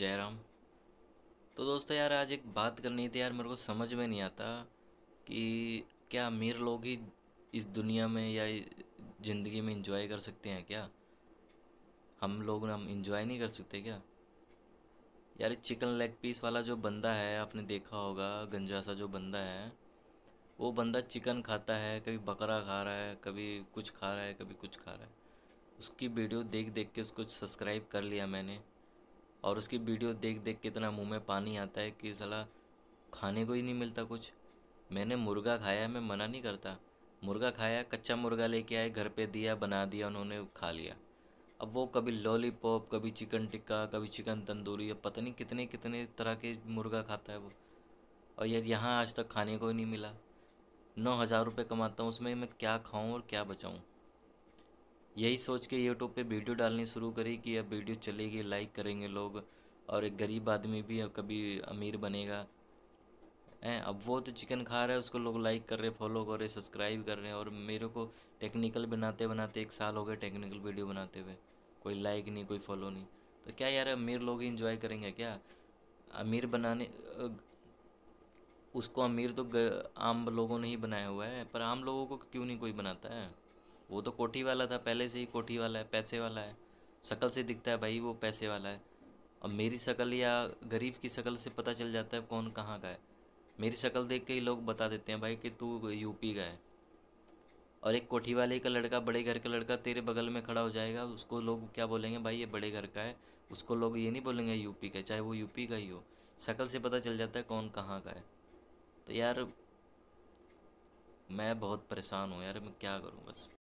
जयराम तो दोस्तों यार आज एक बात करनी थी यार मेरे को समझ में नहीं आता कि क्या अमीर लोग ही इस दुनिया में या ज़िंदगी में इंजॉय कर सकते हैं क्या हम लोग हम इंजॉय नहीं कर सकते क्या यार चिकन लेग पीस वाला जो बंदा है आपने देखा होगा गंजा सा जो बंदा है वो बंदा चिकन खाता है कभी बकरा खा रहा है कभी कुछ खा रहा है कभी कुछ खा रहा है उसकी वीडियो देख देख के उसको सब्सक्राइब कर लिया मैंने और उसकी वीडियो देख देख के इतना मुंह में पानी आता है कि सला खाने को ही नहीं मिलता कुछ मैंने मुर्गा खाया मैं मना नहीं करता मुर्गा खाया कच्चा मुर्गा लेके आए घर पे दिया बना दिया उन्होंने खा लिया अब वो कभी लॉलीपॉप कभी चिकन टिक्का कभी चिकन तंदूरी अब पता नहीं कितने कितने तरह के मुर्गा खाता है वो और यार यहाँ आज तक खाने को ही नहीं मिला नौ हज़ार रुपये कमाता हूँ उसमें मैं क्या खाऊँ और क्या बचाऊँ यही सोच के यूट्यूब पे वीडियो डालनी शुरू करी कि अब वीडियो चलेगी लाइक करेंगे लोग और एक गरीब आदमी भी कभी अमीर बनेगा हैं अब वो तो चिकन खा रहा है उसको लोग लाइक कर रहे फॉलो कर रहे सब्सक्राइब कर रहे हैं और मेरे को टेक्निकल बनाते बनाते एक साल हो गए टेक्निकल वीडियो बनाते हुए कोई लाइक नहीं कोई फॉलो नहीं तो क्या यार अमीर लोग इन्जॉय इंजॉय करेंगे क्या अमीर बनाने उसको अमीर तो आम लोगों ने ही बनाया हुआ है पर आम लोगों को क्यों नहीं कोई बनाता है वो तो कोठी वाला था पहले से ही कोठी वाला है पैसे वाला है शकल से दिखता है भाई वो पैसे वाला है अब मेरी शकल या गरीब की शकल से पता चल जाता है कौन कहाँ का है मेरी शकल देख के ही लोग बता देते हैं भाई कि तू यूपी का है और एक कोठी वाले का लड़का बड़े घर का लड़का तेरे बगल में खड़ा हो जाएगा उसको लोग क्या बोलेंगे भाई ये बड़े घर का है उसको लोग ये नहीं बोलेंगे यूपी का चाहे वो यूपी का ही हो शकल से पता चल जाता है कौन कहाँ का है तो यार मैं बहुत परेशान हूँ यार मैं क्या करूँ बस